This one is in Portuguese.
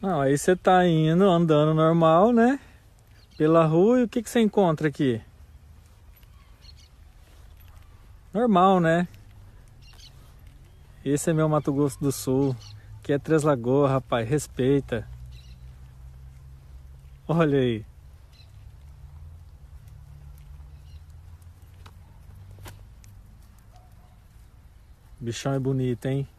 Não, ah, aí você tá indo, andando normal, né? Pela rua e o que, que você encontra aqui? Normal, né? Esse é meu Mato Grosso do Sul, que é Três Lagoas, rapaz, respeita. Olha aí. Bichão é bonito, hein?